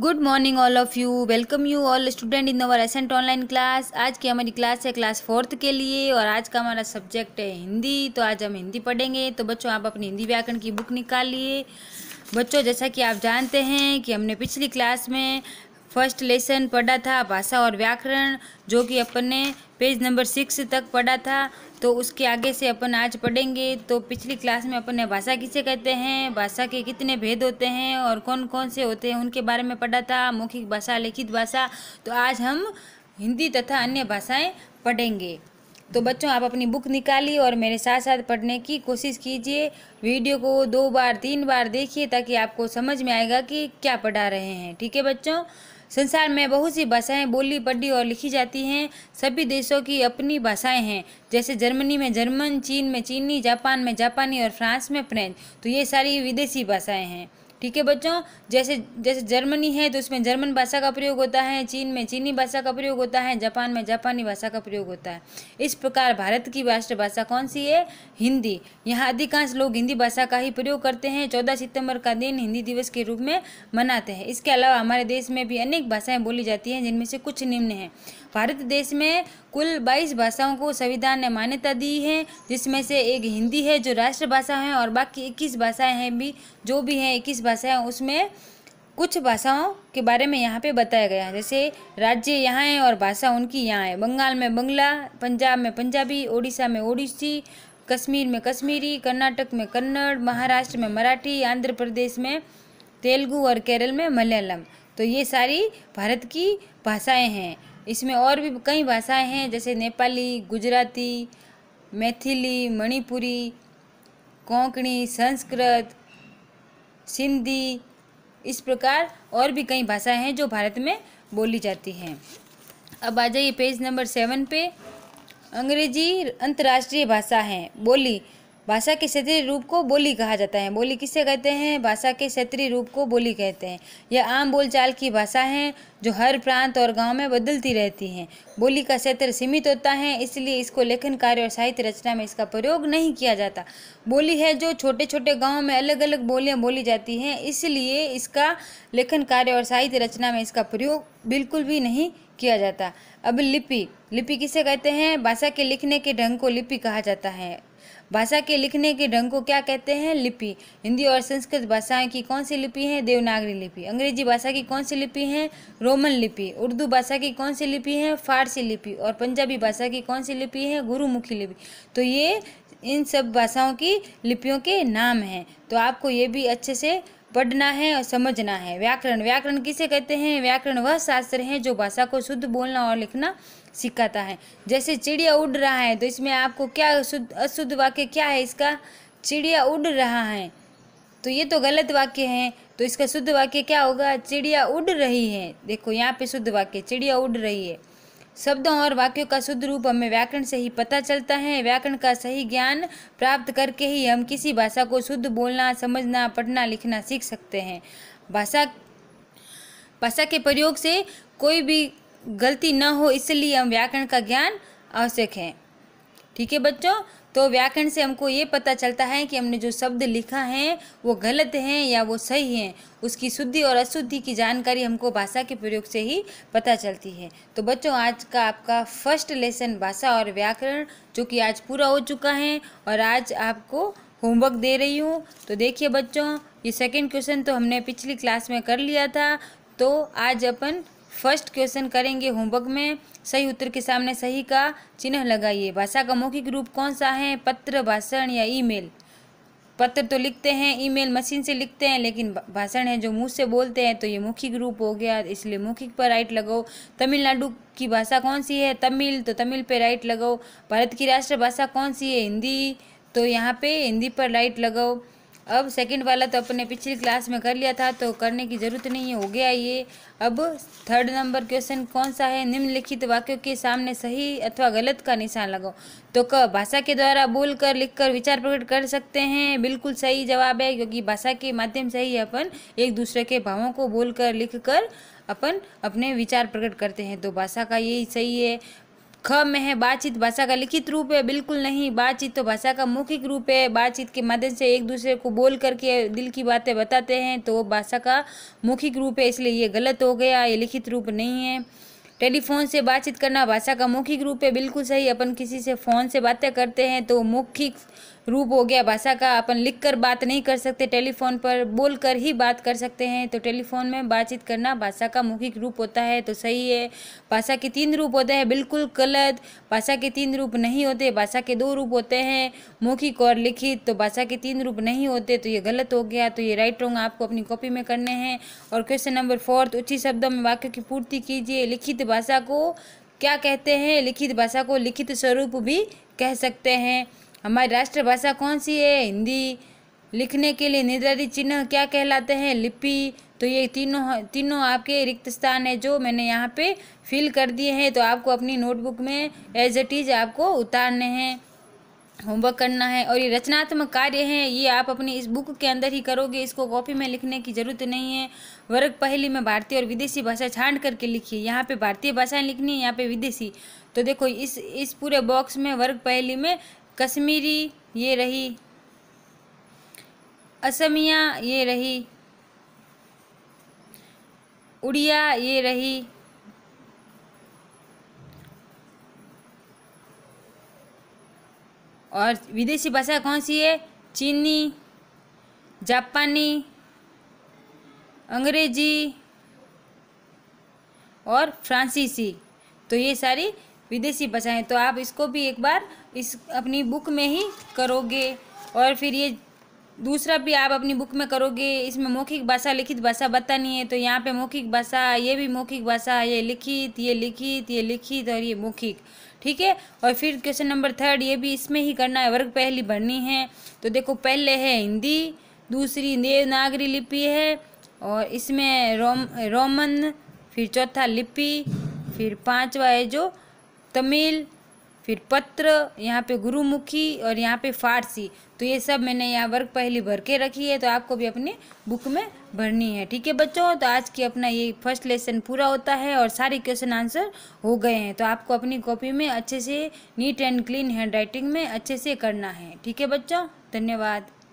good morning all of you welcome you all student in our ascent online class आज की हमारी class है class fourth के लिए और आज का हमारा सब्जेक्ट है हिंदी तो आज हम हिंदी पढ़ेंगे तो बच्चों आप अपनी हिंदी व्याकरण की बुक निकाल लिए बच्चों जैसा कि आप जानते हैं कि हमने पिछली क्लास में फर्स्ट लेसन पढ़ा था भाषा और व्याकरण जो कि अपन ने पेज नंबर सिक्स तक पढ़ा था तो उसके आगे से अपन आज पढ़ेंगे तो पिछली क्लास में अपन ने भाषा किसे कहते हैं भाषा के कितने भेद होते हैं और कौन कौन से होते हैं उनके बारे में पढ़ा था मौखिक भाषा लिखित भाषा तो आज हम हिंदी तथा अन्य भाषाएँ पढ़ेंगे तो बच्चों आप अपनी बुक निकालिए और मेरे साथ साथ पढ़ने की कोशिश कीजिए वीडियो को दो बार तीन बार देखिए ताकि आपको समझ में आएगा कि क्या पढ़ा रहे हैं ठीक है बच्चों संसार में बहुत सी भाषाएं बोली पढ़ी और लिखी जाती हैं सभी देशों की अपनी भाषाएं हैं जैसे जर्मनी में जर्मन चीन में चीनी जापान में जापानी और फ्रांस में फ्रेंच तो ये सारी विदेशी भाषाएं हैं ठीक है बच्चों जैसे जैसे जर्मनी है तो उसमें जर्मन भाषा का प्रयोग होता है चीन में चीनी भाषा का प्रयोग होता है जापान में जापानी भाषा का प्रयोग होता है इस प्रकार भारत की राष्ट्रभाषा कौन सी है हिंदी यहाँ अधिकांश लोग हिंदी भाषा का ही प्रयोग करते हैं चौदह सितंबर का दिन हिंदी दिवस के रूप में मनाते हैं इसके अलावा हमारे देश में भी अनेक भाषाएं बोली जाती हैं जिनमें से कुछ निम्न हैं भारत देश में कुल 22 भाषाओं को संविधान ने मान्यता दी है जिसमें से एक हिंदी है जो राष्ट्रभाषा है और बाकी 21 भाषाएं हैं भी जो भी हैं 21 भाषा भाषा है उसमें कुछ भाषाओं के बारे में यहाँ पे बताया गया है जैसे राज्य यहाँ है और भाषा उनकी यहाँ है बंगाल में बंगला पंजाब में पंजाबी ओडिशा में ओडिशी कश्मीर में कश्मीरी कर्नाटक में कन्नड़ महाराष्ट्र में मराठी आंध्र प्रदेश में तेलुगू और केरल में मलयालम तो ये सारी भारत की भाषाएँ हैं इसमें और भी कई भाषाएं हैं जैसे नेपाली गुजराती मैथिली मणिपुरी कोंकणी संस्कृत सिंधी इस प्रकार और भी कई भाषाएं हैं जो भारत में बोली जाती हैं अब आ जाइए पेज नंबर सेवन पे अंग्रेजी अंतर्राष्ट्रीय भाषा है बोली भाषा के क्षेत्रीय रूप को बोली कहा जाता है बोली किसे कहते हैं भाषा के क्षेत्रीय रूप को बोली कहते हैं यह आम बोलचाल की भाषा है जो हर प्रांत और गांव में बदलती रहती है बोली का क्षेत्र सीमित होता है इसलिए इसको लेखन कार्य और साहित्य रचना में इसका प्रयोग नहीं किया जाता बोली है जो छोटे छोटे गाँव में अलग अलग बोलियाँ बोली जाती हैं इसलिए इसका लेखन कार्य और साहित्य रचना में इसका प्रयोग बिल्कुल भी नहीं किया जाता अब लिपि लिपि किसे कहते हैं भाषा के लिखने के ढंग को लिपि कहा जाता है भाषा के लिखने के ढंग को क्या कहते हैं लिपि हिंदी और संस्कृत भाषाएं की कौन सी लिपि है देवनागरी लिपि अंग्रेजी भाषा की कौन सी लिपि है रोमन लिपि उर्दू भाषा की कौन सी लिपि है फारसी लिपि और पंजाबी भाषा की कौन सी लिपि है गुरुमुखी लिपि तो ये इन सब भाषाओं की लिपियों के नाम हैं तो आपको ये भी अच्छे से पढ़ना है और समझना है व्याकरण व्याकरण किसे कहते हैं व्याकरण वह शास्त्र है जो भाषा को शुद्ध बोलना और लिखना सिखाता है जैसे चिड़िया उड़ रहा है तो इसमें आपको क्या शुद्ध अशुद्ध वाक्य क्या है इसका चिड़िया उड़ रहा है तो ये तो गलत वाक्य है तो इसका शुद्ध वाक्य क्या होगा चिड़िया उड़ रही है देखो यहाँ पे शुद्ध वाक्य चिड़िया उड़ रही है शब्दों और वाक्यों का शुद्ध रूप हमें व्याकरण से ही पता चलता है व्याकरण का सही ज्ञान प्राप्त करके ही हम किसी भाषा को शुद्ध बोलना समझना पढ़ना लिखना सीख सकते हैं भाषा भाषा के प्रयोग से कोई भी गलती न हो इसलिए हम व्याकरण का ज्ञान आवश्यक है ठीक है बच्चों तो व्याकरण से हमको ये पता चलता है कि हमने जो शब्द लिखा है वो गलत हैं या वो सही हैं उसकी शुद्धि और अशुद्धि की जानकारी हमको भाषा के प्रयोग से ही पता चलती है तो बच्चों आज का आपका फर्स्ट लेसन भाषा और व्याकरण जो कि आज पूरा हो चुका है और आज आपको होमवर्क दे रही हूँ तो देखिए बच्चों ये सेकेंड क्वेश्चन तो हमने पिछली क्लास में कर लिया था तो आज अपन फर्स्ट क्वेश्चन करेंगे होमवर्क में सही उत्तर के सामने सही का चिन्ह लगाइए भाषा का मौखिक रूप कौन सा है पत्र भाषण या ईमेल पत्र तो लिखते हैं ईमेल मशीन से लिखते हैं लेकिन भाषण है जो मुँह से बोलते हैं तो ये मौखिक रूप हो गया इसलिए मौखिक पर राइट लगाओ तमिलनाडु की भाषा कौन सी है तमिल तो तमिल पर राइट लगाओ भारत की राष्ट्रभाषा कौन सी है हिंदी तो यहाँ पे हिंदी पर राइट लगाओ अब सेकंड वाला तो अपने पिछली क्लास में कर लिया था तो करने की ज़रूरत नहीं है हो गया ये अब थर्ड नंबर क्वेश्चन कौन सा है निम्नलिखित वाक्यों के सामने सही अथवा गलत का निशान लगाओ तो क भाषा के द्वारा बोलकर लिखकर विचार प्रकट कर सकते हैं बिल्कुल सही जवाब है क्योंकि भाषा के माध्यम से ही अपन एक दूसरे के भावों को बोलकर लिखकर अपन अपने विचार प्रकट करते हैं तो भाषा का यही सही है ख में है बातचीत भाषा का लिखित रूप है बिल्कुल नहीं बातचीत तो भाषा का मौखिक रूप है बातचीत के माध्यम से एक दूसरे को बोल करके दिल की बातें बताते हैं तो भाषा का मौखिक रूप है इसलिए ये गलत हो गया ये लिखित रूप नहीं है टेलीफोन से बातचीत करना भाषा का मौखिक रूप है बिल्कुल सही अपन किसी से फ़ोन से बातें करते हैं तो मौखिक रूप हो गया भाषा का अपन लिख कर बात नहीं कर सकते टेलीफोन पर बोल कर ही बात कर सकते हैं तो टेलीफोन में बातचीत करना भाषा का मौखिक रूप होता है तो सही है भाषा के तीन रूप होते हैं बिल्कुल गलत भाषा के तीन रूप नहीं होते भाषा के दो रूप होते हैं मौखिक और लिखित तो भाषा के तीन रूप नहीं होते तो ये गलत हो गया तो ये राइट रॉन्ग आपको अपनी कॉपी में करने हैं और क्वेश्चन नंबर फोर्थ उचित शब्दों में वाक्य की पूर्ति कीजिए लिखित भाषा को क्या कहते हैं लिखित भाषा को लिखित स्वरूप भी कह सकते हैं हमारी राष्ट्रभाषा कौन सी है हिंदी लिखने के लिए निर्धारित चिन्ह क्या कहलाते हैं लिपि तो ये तीनों तीनों आपके रिक्त स्थान है जो मैंने यहाँ पे फिल कर दिए हैं तो आपको अपनी नोटबुक में एज इट इज़ आपको उतारने हैं होमवर्क करना है और ये रचनात्मक कार्य हैं ये आप अपनी इस बुक के अंदर ही करोगे इसको कॉपी में लिखने की ज़रूरत नहीं है वर्ग पहली में भारतीय और विदेशी भाषा छांट करके लिखिए यहाँ पे भारतीय भाषाएं लिखनी है यहाँ पे विदेशी तो देखो इस इस पूरे बॉक्स में वर्ग पहली में कश्मीरी ये रही असमिया ये रही उड़िया ये रही और विदेशी भाषा कौन सी है चीनी जापानी अंग्रेजी और फ्रांसीसी तो ये सारी विदेशी भाषाएं तो आप इसको भी एक बार इस अपनी बुक में ही करोगे और फिर ये दूसरा भी आप अपनी बुक में करोगे इसमें मौखिक भाषा लिखित भाषा बतानी है तो यहाँ पे मौखिक भाषा ये भी मौखिक भाषा ये लिखित ये लिखित ये लिखित और ये मौखिक ठीक है और फिर क्वेश्चन नंबर थर्ड ये भी इसमें ही करना है वर्ग पहली भरनी है तो देखो पहले है हिंदी दूसरी देवनागरी लिपि है और इसमें रोम रोमन फिर चौथा लिपि फिर पाँचवा है जो तमिल फिर पत्र यहाँ पे गुरुमुखी और यहाँ पे फारसी तो ये सब मैंने यहाँ वर्क पहली भर के रखी है तो आपको भी अपनी बुक में भरनी है ठीक है बच्चों तो आज की अपना ये फर्स्ट लेसन पूरा होता है और सारे क्वेश्चन आंसर हो गए हैं तो आपको अपनी कॉपी में अच्छे से neat and clean handwriting में अच्छे से करना है ठीक है बच्चों धन्यवाद